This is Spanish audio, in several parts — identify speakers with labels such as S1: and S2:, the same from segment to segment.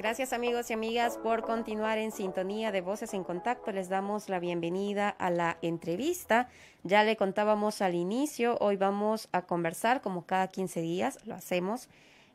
S1: Gracias amigos y amigas por continuar en sintonía de Voces en Contacto. Les damos la bienvenida a la entrevista. Ya le contábamos al inicio, hoy vamos a conversar como cada 15 días, lo hacemos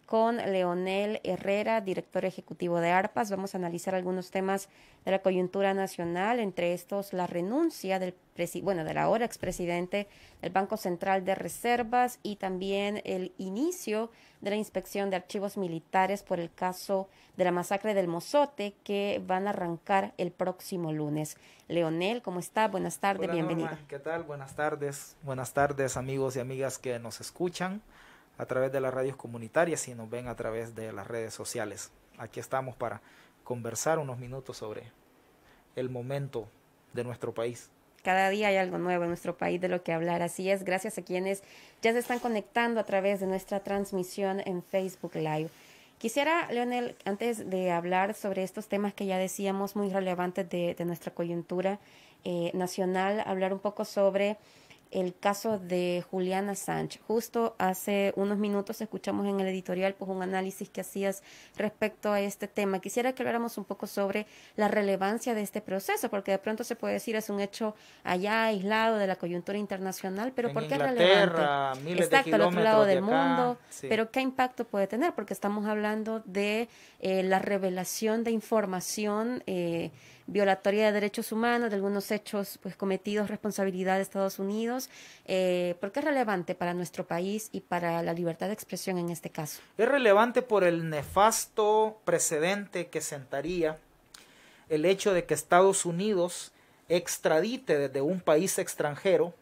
S1: con Leonel Herrera, director ejecutivo de ARPAS. Vamos a analizar algunos temas de la coyuntura nacional, entre estos la renuncia del bueno, del ahora expresidente del Banco Central de Reservas y también el inicio de la inspección de archivos militares por el caso de la masacre del Mozote que van a arrancar el próximo lunes. Leonel, ¿cómo está? Buenas tardes, Hola, bienvenido.
S2: ¿Qué tal? Buenas tardes. Buenas tardes, amigos y amigas que nos escuchan a través de las radios comunitarias y nos ven a través de las redes sociales. Aquí estamos para conversar unos minutos sobre el momento de nuestro país.
S1: Cada día hay algo nuevo en nuestro país de lo que hablar. Así es, gracias a quienes ya se están conectando a través de nuestra transmisión en Facebook Live. Quisiera, Leonel, antes de hablar sobre estos temas que ya decíamos muy relevantes de, nuestra coyuntura eh, nacional, hablar un poco sobre el caso de Juliana Sánchez. Justo hace unos minutos escuchamos en el editorial pues, un análisis que hacías respecto a este tema. Quisiera que habláramos un poco sobre la relevancia de este proceso, porque de pronto se puede decir es un hecho allá aislado de la coyuntura internacional, pero ¿por qué es relevante? Miles Exacto, al otro lado del mundo, pero ¿qué impacto puede tener? Porque estamos hablando de eh, la revelación de información. Eh, violatoria de derechos humanos, de algunos hechos pues, cometidos, responsabilidad de Estados Unidos, eh, porque es relevante para nuestro país y para la libertad de expresión en este caso.
S2: Es relevante por el nefasto precedente que sentaría el hecho de que Estados Unidos extradite desde un país extranjero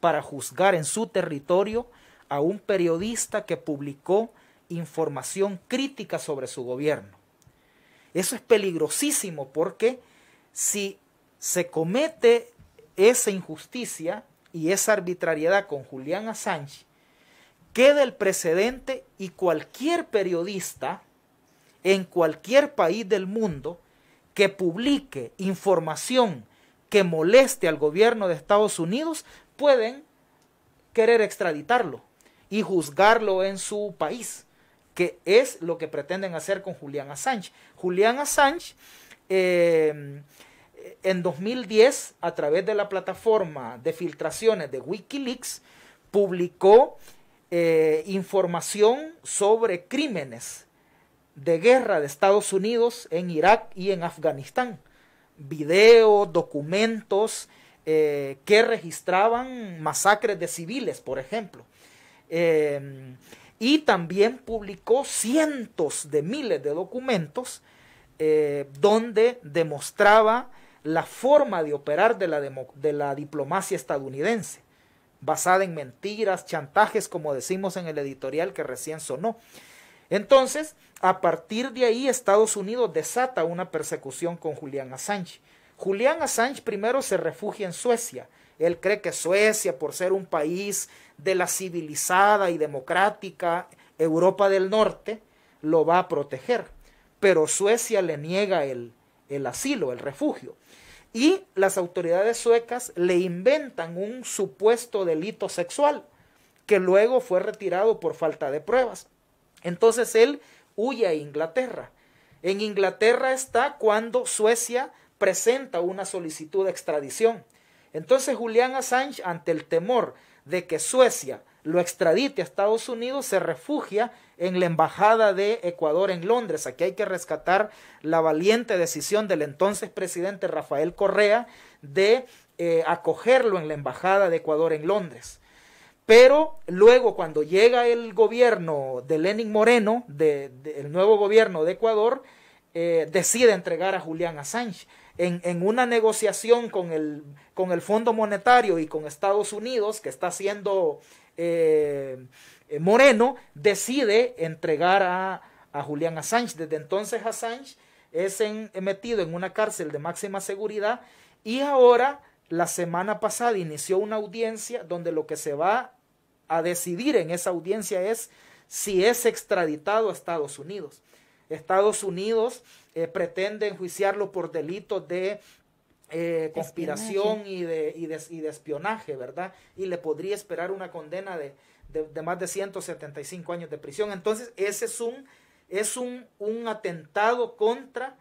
S2: para juzgar en su territorio a un periodista que publicó información crítica sobre su gobierno. Eso es peligrosísimo porque si se comete esa injusticia y esa arbitrariedad con Julián Assange, queda el precedente y cualquier periodista en cualquier país del mundo que publique información que moleste al gobierno de Estados Unidos pueden querer extraditarlo y juzgarlo en su país que es lo que pretenden hacer con Julián Assange. Julián Assange em, en 2010, a través de la plataforma de filtraciones de Wikileaks, publicó eh, información sobre crímenes de guerra de Estados Unidos en Irak y en Afganistán. Videos, documentos eh, que registraban masacres de civiles, por ejemplo. Em, y también publicó cientos de miles de documentos eh, donde demostraba la forma de operar de la, diplomacia estadounidense, basada en mentiras, chantajes, como decimos en el editorial que recién sonó. Entonces, a partir de ahí, Estados Unidos desata una persecución con Julián Assange. Julián Assange primero se refugia en Suecia, él cree que Suecia, por ser un país de la civilizada y democrática Europa del Norte, lo va a proteger. Pero Suecia le niega el, asilo, el refugio. Y las autoridades suecas le inventan un supuesto delito sexual que luego fue retirado por falta de pruebas. Entonces él huye a Inglaterra. En Inglaterra está cuando Suecia presenta una solicitud de extradición. Entonces Julián Assange, ante el temor de que Suecia lo extradite a Estados Unidos, se refugia en la Embajada de Ecuador en Londres. Aquí hay que rescatar la valiente decisión del entonces presidente Rafael Correa de eh, acogerlo en la Embajada de Ecuador en Londres. Pero luego cuando llega el gobierno de Lenin Moreno, del el nuevo gobierno de Ecuador, eh, decide entregar a Julián Assange. En, una negociación con el, Fondo Monetario y con Estados Unidos, que está siendo eh, Moreno, decide entregar a, Julián Assange. Desde entonces Assange es eh, metido en una cárcel de máxima seguridad y ahora, la semana pasada, inició una audiencia donde lo que se va a decidir en esa audiencia es si es extraditado a Estados Unidos. Estados Unidos eh, pretende enjuiciarlo por delitos de eh, conspiración y de, de, espionaje, ¿verdad? Y le podría esperar una condena de, de, más de 175 años de prisión. Entonces, ese es un, es un atentado contra,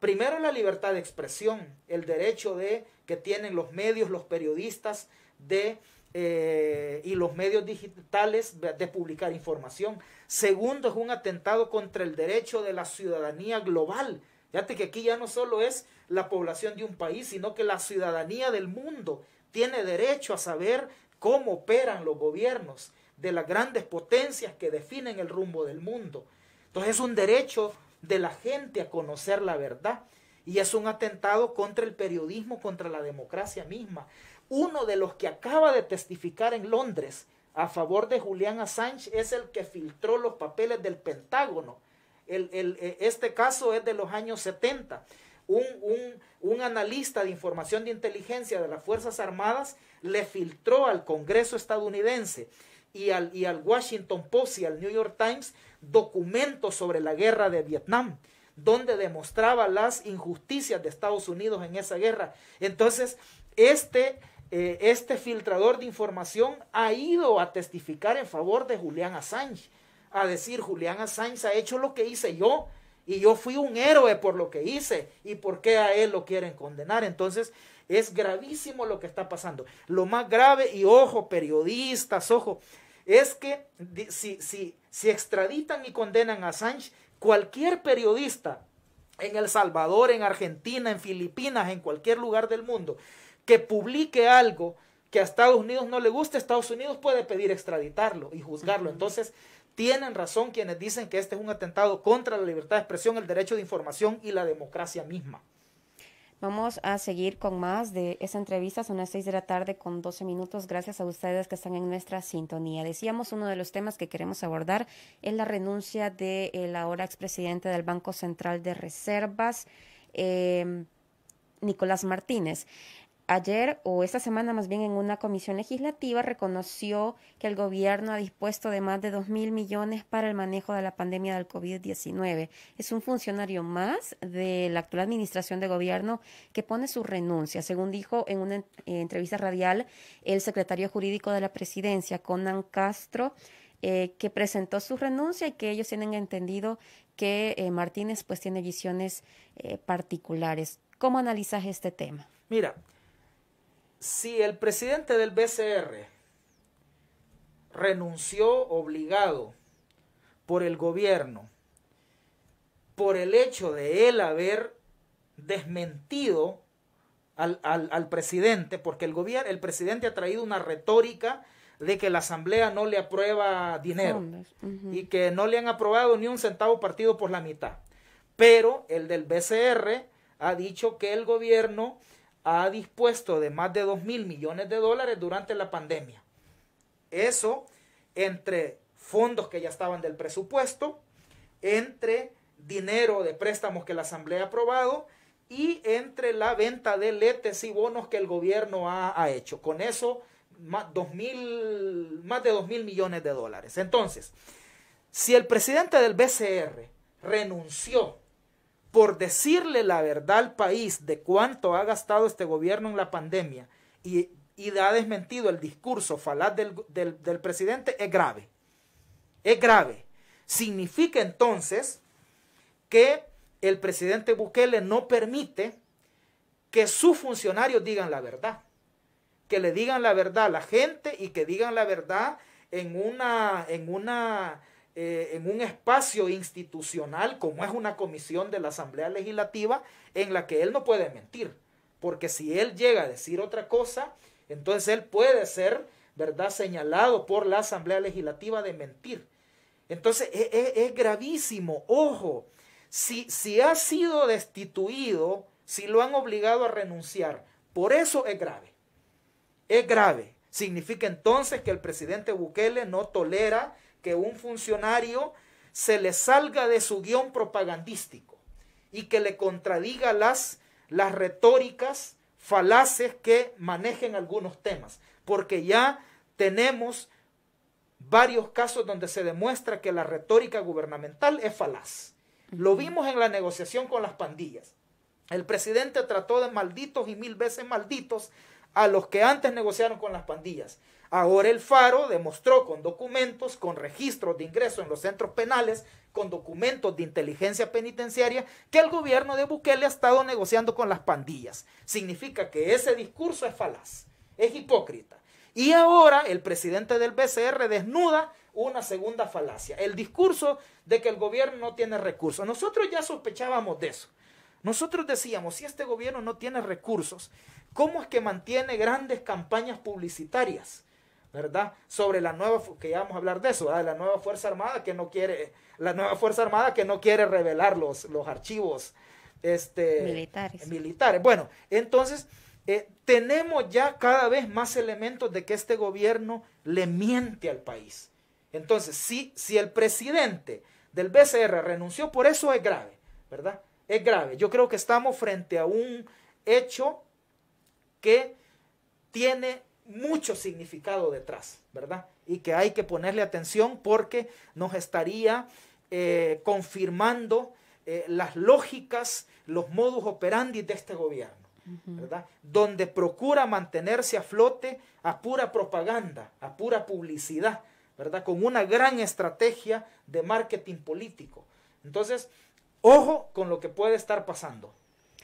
S2: primero, la libertad de expresión, el derecho de que tienen los medios, los periodistas, de eh, y los medios digitales de publicar información. Segundo, es un atentado contra el derecho de la ciudadanía global. Fíjate que aquí ya no solo es la población de un país, sino que la ciudadanía del mundo tiene derecho a saber cómo operan los gobiernos de las grandes potencias que definen el rumbo del mundo. Entonces es un derecho de la gente a conocer la verdad y es un atentado contra el periodismo, contra la democracia misma. Uno de los que acaba de testificar en Londres a favor de Julián Assange es el que filtró los papeles del Pentágono. Eh, este caso es de los años 70. Un, analista de información de inteligencia de las Fuerzas Armadas le filtró al Congreso estadounidense y al, y al Washington Post y al New York Times documentos sobre la guerra de Vietnam donde demostraba las injusticias de Estados Unidos en esa guerra. Entonces, este eh, este filtrador de información ha ido a testificar en favor de Julián Assange, a decir, Julián Assange ha hecho lo que hice yo y yo fui un héroe por lo que hice y por qué a él lo quieren condenar. Entonces, es gravísimo lo que está pasando. Lo más grave, y ojo, periodistas, ojo, es que si, si, si extraditan y condenan a Assange, cualquier periodista en El Salvador, en Argentina, en Filipinas, en cualquier lugar del mundo, que publique algo que a Estados Unidos no le guste, Estados Unidos puede pedir extraditarlo y juzgarlo. Entonces, tienen razón quienes dicen que este es un atentado contra la libertad de expresión, el derecho de información y la democracia misma.
S1: Vamos a seguir con más de esa entrevista. Son las seis de la tarde con 12 minutos. Gracias a ustedes que están en nuestra sintonía. Decíamos, uno de los temas que queremos abordar es la renuncia del eh, ahora expresidente del Banco Central de Reservas, eh, Nicolás Martínez ayer o esta semana más bien en una comisión legislativa reconoció que el gobierno ha dispuesto de más de dos mil millones para el manejo de la pandemia del COVID-19. Es un funcionario más de la actual administración de gobierno que pone su renuncia. Según dijo en una eh, entrevista radial el secretario jurídico de la presidencia, Conan Castro, eh, que presentó su renuncia y que ellos tienen entendido que eh, Martínez pues tiene visiones particulares. ¿Cómo analizas este tema? Mira,
S2: si el presidente del BCR renunció obligado por el gobierno, por el hecho de él haber desmentido al, presidente, porque el, gobierno, el presidente ha traído una retórica de que la Asamblea no le aprueba dinero y que no le han aprobado ni un centavo partido por la mitad. Pero el del BCR ha dicho que el gobierno ha dispuesto de más de 2 mil millones de dólares durante la pandemia. Eso entre fondos que ya estaban del presupuesto, entre dinero de préstamos que la Asamblea ha aprobado y entre la venta de letes y bonos que el gobierno ha, hecho. Con eso, más, más de 2 mil millones de dólares. Entonces, si el presidente del BCR renunció por decirle la verdad al país de cuánto ha gastado este gobierno en la pandemia y, y ha desmentido el discurso falaz del, presidente, es grave. Es grave. Significa entonces que el presidente Bukele no permite que sus funcionarios digan la verdad. Que le digan la verdad a la gente y que digan la verdad en una, en una eh, en un espacio institucional como es una comisión de la Asamblea Legislativa en la que él no puede mentir, porque si él llega a decir otra cosa, entonces él puede ser, ¿verdad?, señalado por la Asamblea Legislativa de mentir. Entonces es, e, es gravísimo, ojo, si, si ha sido destituido, si lo han obligado a renunciar, por eso es grave, es grave. Significa entonces que el presidente Bukele no tolera que un funcionario se le salga de su guión propagandístico y que le contradiga las, las retóricas falaces que manejen algunos temas, porque ya tenemos varios casos donde se demuestra que la retórica gubernamental es falaz. Lo vimos en la negociación con las pandillas. El presidente trató de malditos y mil veces malditos a los que antes negociaron con las pandillas. Ahora el Faro demostró con documentos, con registros de ingreso en los centros penales, con documentos de inteligencia penitenciaria, que el gobierno de Bukele ha estado negociando con las pandillas. Significa que ese discurso es falaz, es hipócrita. Y ahora el presidente del BCR desnuda una segunda falacia, el discurso de que el gobierno no tiene recursos. Nosotros ya sospechábamos de eso. Nosotros decíamos, si este gobierno no tiene recursos, ¿cómo es que mantiene grandes campañas publicitarias? ¿verdad? Sobre la nueva, que ya vamos a hablar de eso, De la nueva Fuerza Armada que no quiere, la nueva Fuerza Armada que no quiere revelar los, archivos este, militares. militares. Bueno, entonces eh, tenemos ya cada vez más elementos de que este gobierno le miente al país. Entonces, si, si el presidente del BCR renunció, por eso es grave, ¿verdad? Es grave. Yo creo que estamos frente a un hecho que tiene mucho significado detrás, ¿verdad? Y que hay que ponerle atención porque nos estaría eh, confirmando eh, las lógicas, los modus operandi de este gobierno, ¿verdad? Donde procura mantenerse a flote a pura propaganda, a pura publicidad, ¿verdad? Con una gran estrategia de marketing político. Entonces, ojo con lo que puede estar pasando.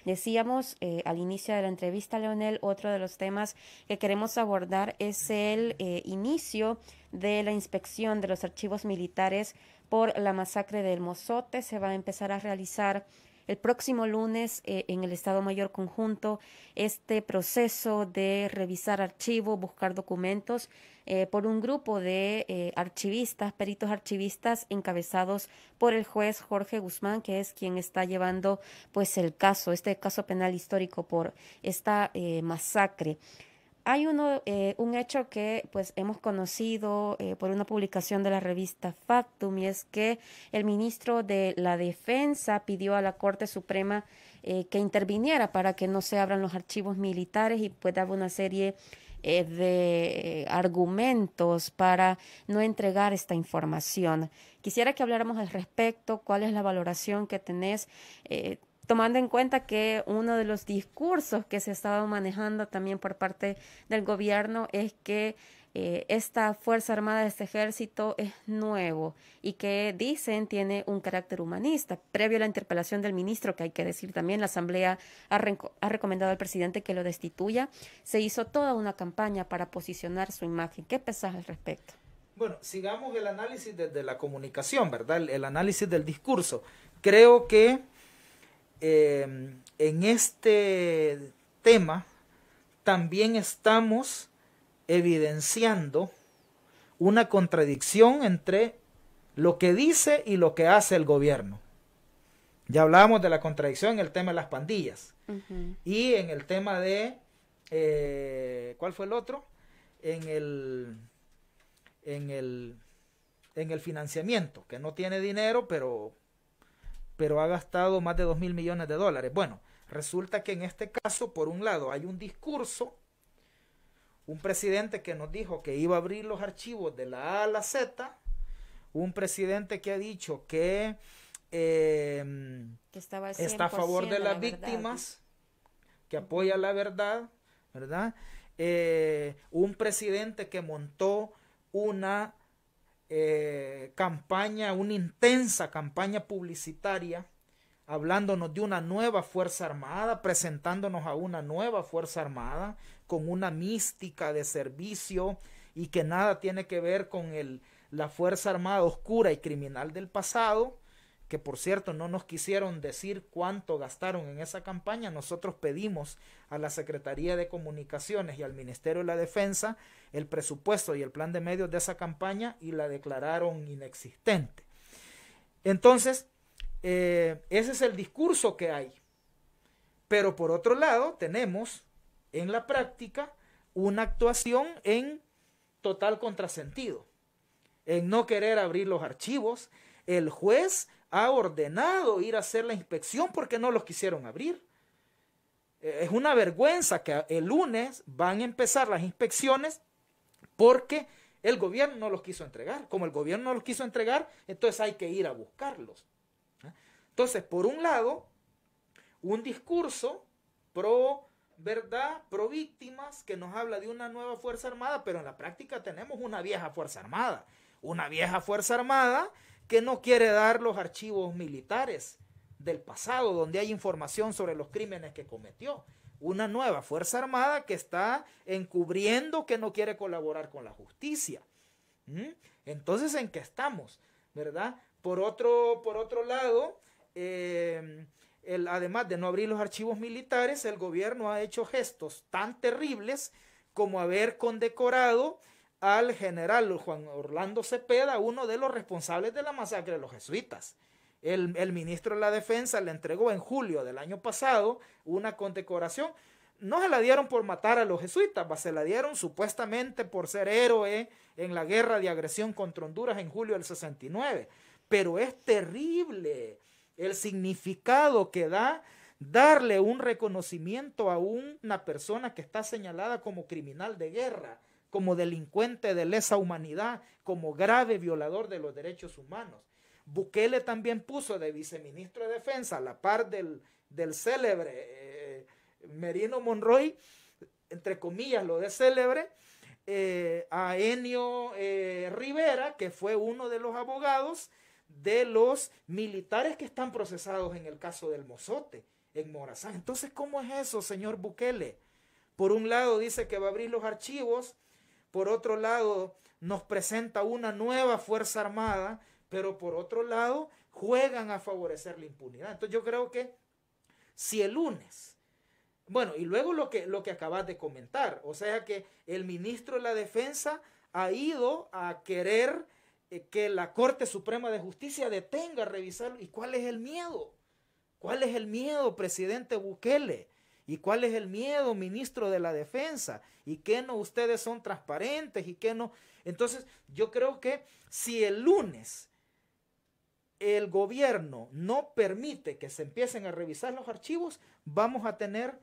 S1: Decíamos eh, al inicio de la entrevista, Leonel, otro de los temas que queremos abordar es el eh, inicio de la inspección de los archivos militares por la masacre del Mozote. Se va a empezar a realizar el próximo lunes eh, en el Estado Mayor Conjunto este proceso de revisar archivos, buscar documentos eh, por un grupo de eh, archivistas, peritos archivistas encabezados por el juez Jorge Guzmán, que es quien está llevando pues el caso, este caso penal histórico por esta eh, masacre. Hay uno, un hecho que pues hemos conocido por una publicación de la revista Factum y es que el ministro de la Defensa pidió a la Corte Suprema que interviniera para que no se abran los archivos militares y pues daba una serie de de eh, argumentos para no entregar esta información. Quisiera que habláramos al respecto, cuál es la valoración que tenés. Eh, tomando en cuenta que uno de los discursos que se ha estado manejando también por parte del gobierno es que eh, esta Fuerza Armada, este ejército es nuevo y que dicen tiene un carácter humanista. Previo a la interpelación del ministro, que hay que decir también, la Asamblea ha, recomendado al presidente que lo destituya, se hizo toda una campaña para posicionar su imagen. ¿Qué pensás al respecto?
S2: Bueno, sigamos el análisis desde la comunicación, ¿verdad? El, análisis del discurso. Creo que eh, en este tema también estamos evidenciando una contradicción entre lo que dice y lo que hace el gobierno. Ya hablábamos de la contradicción en el tema de las pandillas y en el tema de, eh, ¿cuál fue el otro? En el, en el, en el financiamiento, que no tiene dinero, pero, pero ha gastado más de 2 mil millones de dólares. Bueno, resulta que en este caso, por un lado, hay un discurso un presidente que nos dijo que iba a abrir los archivos de la A a la Z, un presidente que ha dicho que, em,
S1: está a favor de las víctimas,
S2: que apoya la verdad, ¿verdad? Eh, un presidente que montó una eh, campaña, una intensa campaña publicitaria, hablándonos de una nueva Fuerza Armada, presentándonos a una nueva Fuerza Armada, con una mística de servicio y que nada tiene que ver con el, la Fuerza Armada Oscura y Criminal del pasado, que por cierto no nos quisieron decir cuánto gastaron en esa campaña, nosotros pedimos a la Secretaría de Comunicaciones y al Ministerio de la Defensa el presupuesto y el plan de medios de esa campaña y la declararon inexistente. Entonces, eh, ese es el discurso que hay. Pero por otro lado, tenemos en la práctica una actuación en total contrasentido, en no querer abrir los archivos. El juez ha ordenado ir a hacer la inspección porque no los quisieron abrir. Eh, es una vergüenza que el lunes van a empezar las inspecciones porque el gobierno no los quiso entregar. Como el gobierno no los quiso entregar, entonces hay que ir a buscarlos. ¿eh? Entonces, por un lado, un discurso pro ¿verdad? víctimas que nos habla de una nueva Fuerza Armada, pero en la práctica tenemos una vieja Fuerza Armada. Una vieja Fuerza Armada que no quiere dar los archivos militares del pasado, donde hay información sobre los crímenes que cometió. Una nueva Fuerza Armada que está encubriendo que no quiere colaborar con la justicia. ¿Mm? Entonces, ¿en qué estamos? ¿Verdad? Por otro, por otro lado, eh, además de no abrir los archivos militares, el gobierno ha hecho gestos tan terribles como haber condecorado al general Juan Orlando Cepeda, uno de los responsables de la masacre de los jesuitas. El, el, ministro de la Defensa le entregó en julio del año pasado una condecoración. No se la dieron por matar a los jesuitas, se la dieron supuestamente por ser héroe en la guerra de agresión contra Honduras en julio del 69. Pero es terrible el significado que da darle un reconocimiento a una persona que está señalada como criminal de guerra, como delincuente de lesa humanidad, como grave violador de los derechos humanos. Bukele también puso de viceministro de Defensa, a la par del, célebre eh, Merino Monroy, entre comillas lo de célebre, eh, a Enio eh, Rivera, que fue uno de los abogados de los militares que están procesados en el caso del Mozote, en Morazán. Entonces, ¿cómo es eso, señor Bukele? Por un lado dice que va a abrir los archivos, por otro lado nos presenta una nueva Fuerza Armada, pero por otro lado juegan a favorecer la impunidad. Entonces yo creo que si el lunes, bueno, y luego lo que, lo que acabas de comentar, o sea que el ministro de la Defensa ha ido a querer eh, que la Corte Suprema de Justicia detenga a revisarlo. ¿Y cuál es el miedo? ¿Cuál es el miedo, presidente Bukele? ¿Y cuál es el miedo, ministro de la Defensa? ¿Y qué no ustedes son transparentes? ¿Y qué no? Entonces, yo creo que si el lunes el gobierno no permite que se empiecen a revisar los archivos, vamos a tener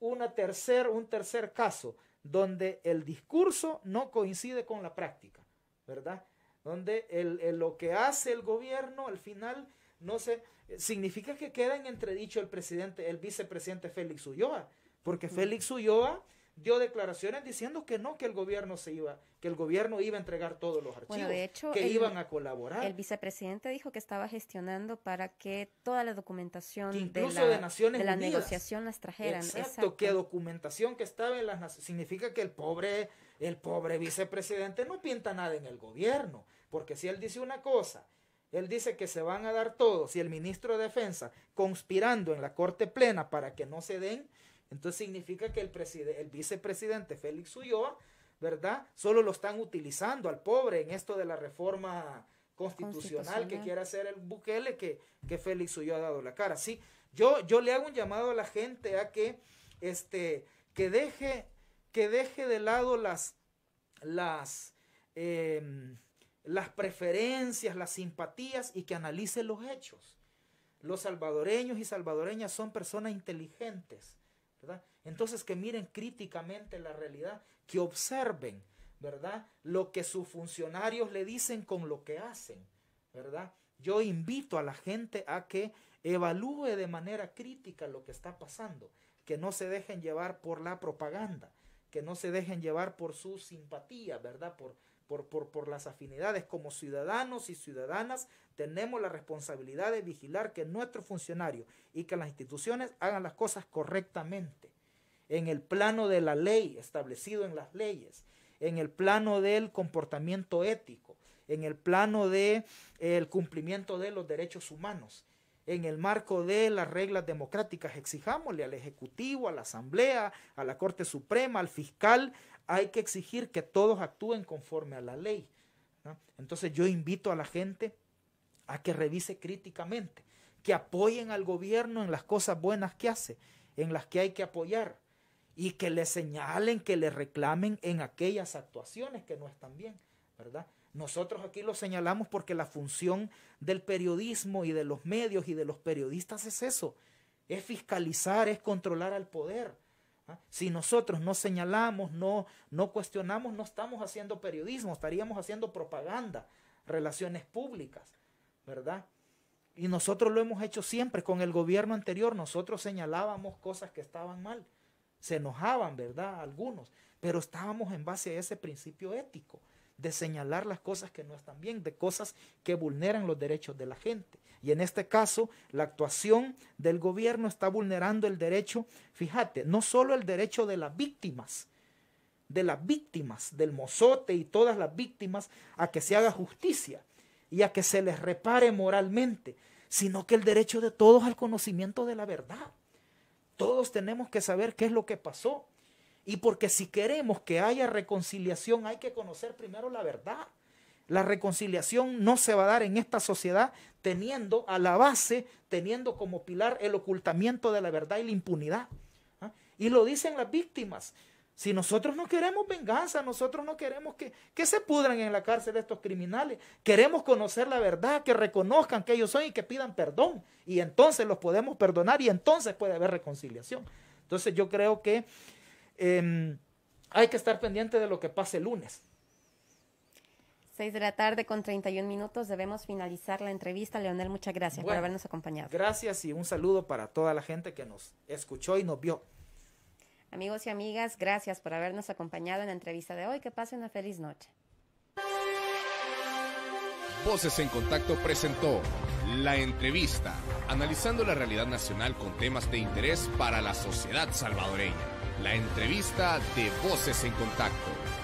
S2: una tercer, un tercer caso donde el discurso no coincide con la práctica, ¿verdad? donde el, lo que hace el gobierno al final no se eh, significa que queda en entredicho el presidente, el vicepresidente Félix Ulloa, porque mm. Félix Ulloa dio declaraciones diciendo que no, que el gobierno se iba, que el gobierno iba a entregar todos los archivos, que iban a colaborar. El
S1: vicepresidente dijo que estaba gestionando para que toda la documentación de la, Naciones la negociación las trajeran. Exacto,
S2: que documentación que estaba en las significa que el pobre el pobre vicepresidente no pinta nada en el gobierno, porque si él dice una cosa, él dice que se van a dar todos y el ministro de Defensa conspirando en la Corte Plena para que no se den, entonces significa que el, el vicepresidente Félix Ulloa, ¿verdad? Solo lo están utilizando al pobre en esto de la reforma constitucional, que quiere hacer el Bukele, que, que Félix Ulloa ha dado la cara. Sí, yo, yo le hago un llamado a la gente a que, este, que deje que deje de lado las, las, em, las preferencias, las simpatías y que analice los hechos. Los salvadoreños y salvadoreñas son personas inteligentes, ¿verdad? Entonces que miren críticamente la realidad, que observen, ¿verdad? Lo que sus funcionarios le dicen con lo que hacen, ¿verdad? Yo invito a la gente a que evalúe de manera crítica lo que está pasando, que no se dejen llevar por la propaganda, que no se dejen llevar por su simpatía, ¿verdad? Por, por, las afinidades. Como ciudadanos y ciudadanas tenemos la responsabilidad de vigilar que nuestros funcionarios y que las instituciones hagan las cosas correctamente, en el plano de la ley, establecido en las leyes, en el plano del comportamiento ético, en el plano del de, eh, cumplimiento de los derechos humanos en el marco de las reglas democráticas, exijámosle al Ejecutivo, a la Asamblea, a la Corte Suprema, al fiscal, hay que exigir que todos actúen conforme a la ley. Entonces yo invito a la gente a que revise críticamente, que apoyen al gobierno en las cosas buenas que hace, en las que hay que apoyar, y que le señalen, que le reclamen en aquellas actuaciones que no están bien, ¿verdad? Nosotros aquí lo señalamos porque la función del periodismo y de los medios y de los periodistas es eso, es fiscalizar, es controlar al poder. ¿ah? Si nosotros no señalamos, no, no cuestionamos, no estamos haciendo periodismo, estaríamos haciendo propaganda, relaciones públicas, ¿verdad? Y nosotros lo hemos hecho siempre con el gobierno anterior, nosotros señalábamos cosas que estaban mal, se enojaban, ¿verdad? Algunos, pero estábamos en base a ese principio ético de señalar las cosas que no están bien, de cosas que vulneran los derechos de la gente. Y en este caso, la actuación del gobierno está vulnerando el derecho, fíjate, no solo el derecho de las víctimas, de las víctimas, del mozote y todas las víctimas, a que se haga justicia y a que se les repare moralmente, sino que el derecho de todos al conocimiento de la verdad. Todos tenemos que saber qué es lo que pasó y porque si queremos que haya reconciliación hay que conocer primero la verdad. La reconciliación no se va a dar en esta sociedad teniendo a la base, teniendo como pilar el ocultamiento de la verdad y la impunidad. ¿ah? Y lo dicen las víctimas. Si nosotros no queremos venganza, nosotros no queremos que, que, se pudran en la cárcel estos criminales. Queremos conocer la verdad, que reconozcan que ellos son y que pidan perdón. Y entonces los podemos perdonar y entonces puede haber reconciliación. Entonces yo creo que Em, hay que estar pendiente de lo que pase el lunes.
S1: 6 de la tarde con 31 minutos debemos finalizar la entrevista. Leonel, muchas gracias por habernos
S2: acompañado. Gracias y un saludo para toda la gente que nos escuchó y nos vio.
S1: Amigos y amigas, gracias por habernos acompañado en la entrevista de hoy. Que pase una feliz noche.
S2: Voces en Contacto presentó La Entrevista, analizando la realidad nacional con temas de interés para la sociedad salvadoreña la entrevista de Voces en Contacto.